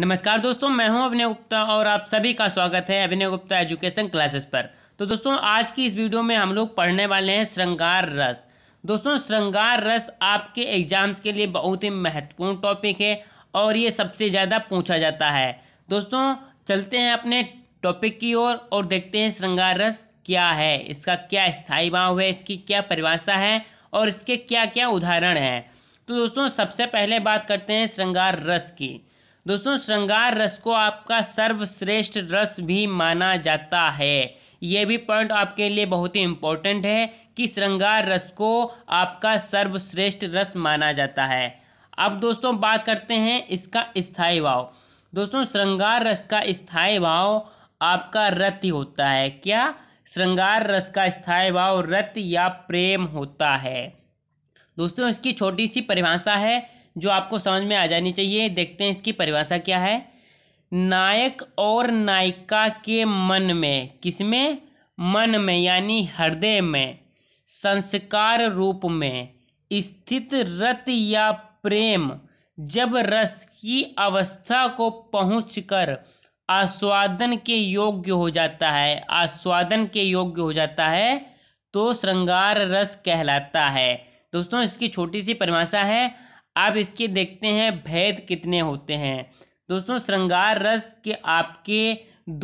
नमस्कार दोस्तों मैं हूं अभिनय गुप्ता और आप सभी का स्वागत है अभिनय गुप्ता एजुकेशन क्लासेस पर तो दोस्तों आज की इस वीडियो में हम लोग पढ़ने वाले हैं श्रृंगार रस दोस्तों श्रृंगार रस आपके एग्जाम्स के लिए बहुत ही महत्वपूर्ण टॉपिक है और ये सबसे ज़्यादा पूछा जाता है दोस्तों चलते हैं अपने टॉपिक की ओर और, और देखते हैं श्रृंगार रस क्या है इसका क्या स्थायी भाव है इसकी क्या परिभाषा है और इसके क्या क्या उदाहरण हैं तो दोस्तों सबसे पहले बात करते हैं श्रृंगार रस की दोस्तों श्रृंगार रस को आपका सर्वश्रेष्ठ रस भी माना जाता है ये भी पॉइंट आपके लिए बहुत ही इम्पोर्टेंट है कि श्रृंगार रस को आपका सर्वश्रेष्ठ रस माना जाता है अब दोस्तों बात करते हैं इसका स्थायी भाव दोस्तों श्रृंगार रस का स्थायी भाव आपका रति होता है क्या श्रृंगार रस का स्थायी भाव रत या प्रेम होता है दोस्तों इसकी छोटी सी परिभाषा है जो आपको समझ में आ जानी चाहिए देखते हैं इसकी परिभाषा क्या है नायक और नायिका के मन में किसमें मन में यानी हृदय में संस्कार रूप में स्थित रत या प्रेम जब रस की अवस्था को पहुंचकर आस्वादन के योग्य हो जाता है आस्वादन के योग्य हो जाता है तो श्रृंगार रस कहलाता है दोस्तों इसकी छोटी सी परिभाषा है आप इसके देखते हैं भेद कितने होते हैं दोस्तों श्रृंगार रस के आपके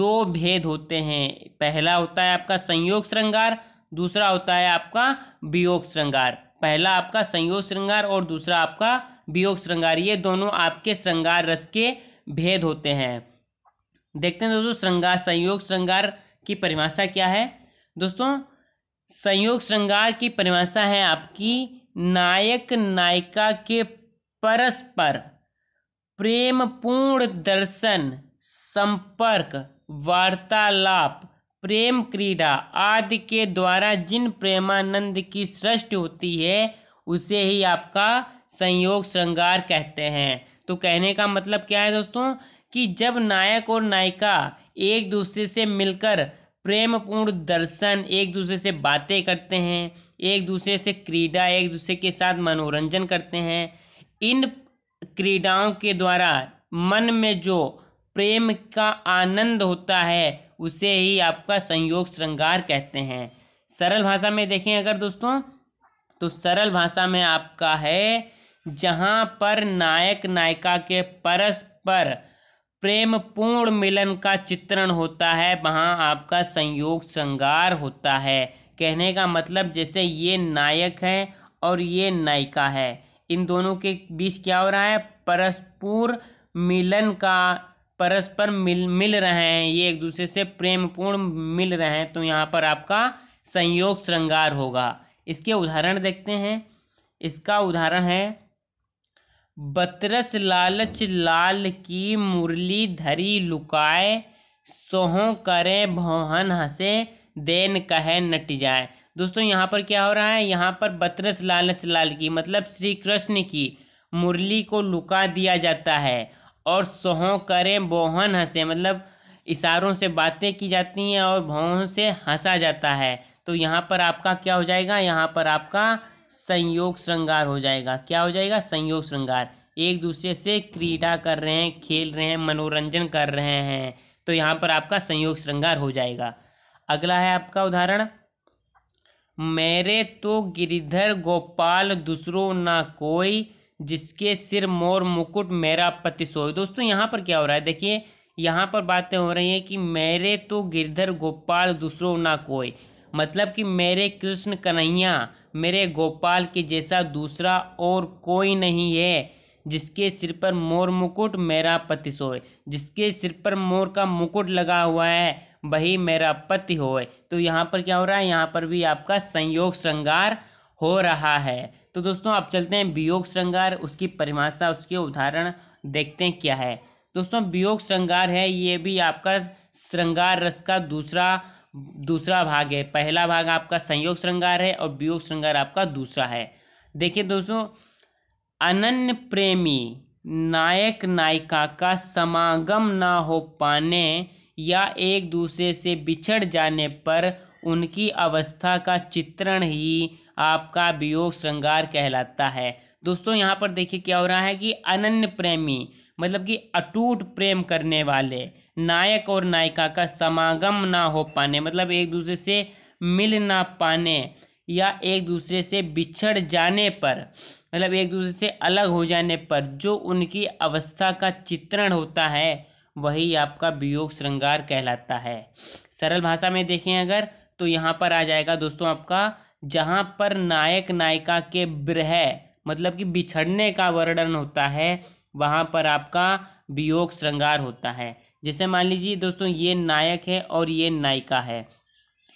दो भेद होते हैं पहला होता है आपका संयोग श्रृंगार दूसरा होता है आपका वियोग श्रृंगार पहला आपका संयोग श्रृंगार और दूसरा आपका वियोग श्रृंगार ये दोनों आपके श्रृंगार रस के भेद होते हैं देखते हैं दोस्तों श्रृंगार संयोग श्रृंगार की परिभाषा क्या है दोस्तों संयोग श्रृंगार की परिभाषा है आपकी नायक नायिका के परस्पर प्रेमपूर्ण दर्शन संपर्क वार्तालाप प्रेम क्रीड़ा आदि के द्वारा जिन प्रेमानंद की सृष्टि होती है उसे ही आपका संयोग श्रृंगार कहते हैं तो कहने का मतलब क्या है दोस्तों कि जब नायक और नायिका एक दूसरे से मिलकर प्रेमपूर्ण दर्शन एक दूसरे से बातें करते हैं एक दूसरे से क्रीड़ा एक दूसरे के साथ मनोरंजन करते हैं इन क्रीड़ाओं के द्वारा मन में जो प्रेम का आनंद होता है उसे ही आपका संयोग श्रृंगार कहते हैं सरल भाषा में देखें अगर दोस्तों तो सरल भाषा में आपका है जहाँ पर नायक नायिका के परस्पर प्रेम पूर्ण मिलन का चित्रण होता है वहाँ आपका संयोग श्रृंगार होता है कहने का मतलब जैसे ये नायक है और ये नायिका है इन दोनों के बीच क्या हो रहा है परस्पुर मिलन का परस्पर मिल मिल रहे हैं ये एक दूसरे से प्रेमपूर्ण मिल रहे हैं तो यहाँ पर आपका संयोग श्रृंगार होगा इसके उदाहरण देखते हैं इसका उदाहरण है बतरस लालच लाल की मुरली धरी लुकाए सोहों करे भोहन हंसे देन कहे नट जाए दोस्तों यहाँ पर क्या हो रहा है यहाँ पर बतरस लालच लाल की मतलब श्री कृष्ण की मुरली को लुका दिया जाता है और सोहों करें बोहन हंसे मतलब इशारों से बातें की जाती हैं और भवों से हंसा जाता है तो यहाँ पर आपका क्या हो जाएगा यहाँ पर आपका संयोग श्रृंगार हो जाएगा क्या हो जाएगा संयोग श्रृंगार एक दूसरे से क्रीडा कर रहे हैं खेल रहे हैं मनोरंजन कर रहे हैं तो यहाँ पर आपका संयोग श्रृंगार हो जाएगा अगला है आपका उदाहरण मेरे तो गिरधर गोपाल दूसरो ना कोई जिसके सिर मोर मुकुट मेरा पति सोए दोस्तों यहाँ पर क्या हो रहा है देखिए यहाँ पर बातें हो रही हैं कि मेरे तो गिरधर गोपाल दूसरो ना कोई मतलब कि मेरे कृष्ण कन्हैया मेरे गोपाल के जैसा दूसरा और कोई नहीं है जिसके सिर पर मोर मुकुट मेरा पति सोए जिसके सिर पर मोर का मुकुट लगा हुआ है वही मेरा पति हो तो यहाँ पर क्या हो रहा है यहाँ पर भी आपका संयोग श्रृंगार हो रहा है तो दोस्तों आप चलते हैं वियोग श्रृंगार उसकी परिभाषा उसके उदाहरण देखते हैं क्या है दोस्तों वियोग श्रृंगार है ये भी आपका श्रृंगार रस का दूसरा दूसरा भाग है पहला भाग आपका संयोग श्रृंगार है और वियोग श्रृंगार आपका दूसरा है देखिए दोस्तों अनन्य प्रेमी नायक नायिका का समागम ना हो पाने या एक दूसरे से बिछड़ जाने पर उनकी अवस्था का चित्रण ही आपका वियोग श्रृंगार कहलाता है दोस्तों यहाँ पर देखिए क्या हो रहा है कि अनन्य प्रेमी मतलब कि अटूट प्रेम करने वाले नायक और नायिका का समागम ना हो पाने मतलब एक दूसरे से मिल ना पाने या एक दूसरे से बिछड़ जाने पर मतलब एक दूसरे से अलग हो जाने पर जो उनकी अवस्था का चित्रण होता है वही आपका वियोग श्रृंगार कहलाता है सरल भाषा में देखें अगर तो यहाँ पर आ जाएगा दोस्तों आपका जहाँ पर नायक नायिका के ब्रह मतलब कि बिछड़ने का वर्णन होता है वहाँ पर आपका वियोग श्रृंगार होता है जैसे मान लीजिए दोस्तों ये नायक है और ये नायिका है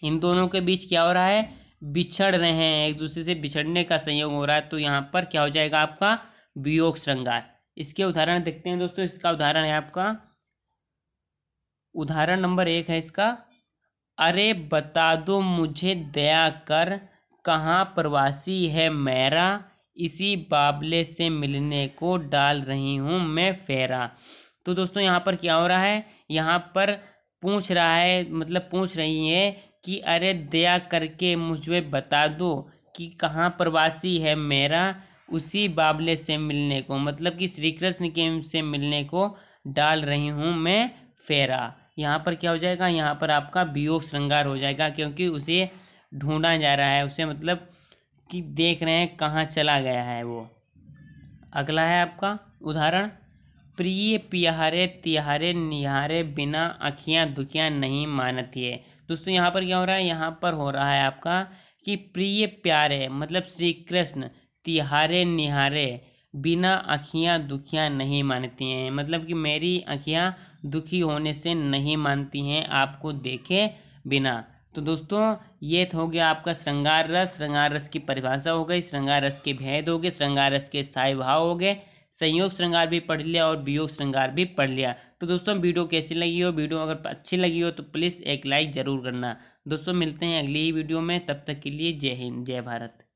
इन दोनों के बीच क्या हो रहा है बिछड़ रहे हैं एक दूसरे से बिछड़ने का संयोग हो रहा है तो यहाँ पर क्या हो जाएगा आपका वियोग श्रृंगार इसके उदाहरण देखते हैं दोस्तों इसका उदाहरण है आपका उदाहरण नंबर एक है इसका अरे बता दो मुझे दया कर कहाँ प्रवासी है मेरा इसी बाबले से मिलने को डाल रही हूँ मैं फेरा तो दोस्तों यहाँ पर क्या हो रहा है यहाँ पर पूछ रहा है मतलब पूछ रही है कि अरे दया करके मुझे बता दो कि कहाँ प्रवासी है मेरा उसी बाबले से मिलने को मतलब कि श्री कृष्ण के से मिलने को डाल रही हूँ मैं फेरा यहाँ पर क्या हो जाएगा यहाँ पर आपका वियोग श्रृंगार हो जाएगा क्योंकि उसे ढूंढा जा रहा है उसे मतलब कि देख रहे हैं कहाँ चला गया है वो अगला है आपका उदाहरण प्रिय प्यारे तिहारे निहारे बिना अखियाँ दुखियाँ नहीं मानती है दोस्तों यहाँ पर क्या हो रहा है यहाँ पर हो रहा है आपका कि प्रिय प्यारे मतलब श्री कृष्ण तिहारे निहारे बिना अखियाँ दुखियाँ नहीं मानती हैं मतलब कि मेरी अखियाँ दुखी होने से नहीं मानती हैं आपको देखे बिना तो दोस्तों ये हो गया आपका श्रृंगार रस श्रृंगार रस की परिभाषा हो गई श्रृंगार रस के भेद हो गए श्रृंगार रस के स्थायी भाव हो गए संयोग श्रृंगार भी पढ़ लिया और वियोग श्रृंगार भी पढ़ लिया तो दोस्तों वीडियो कैसी लगी हो वीडियो अगर अच्छी लगी हो तो प्लीज़ एक लाइक ज़रूर करना दोस्तों मिलते हैं अगली ही वीडियो में तब तक के लिए जय हिंद जय भारत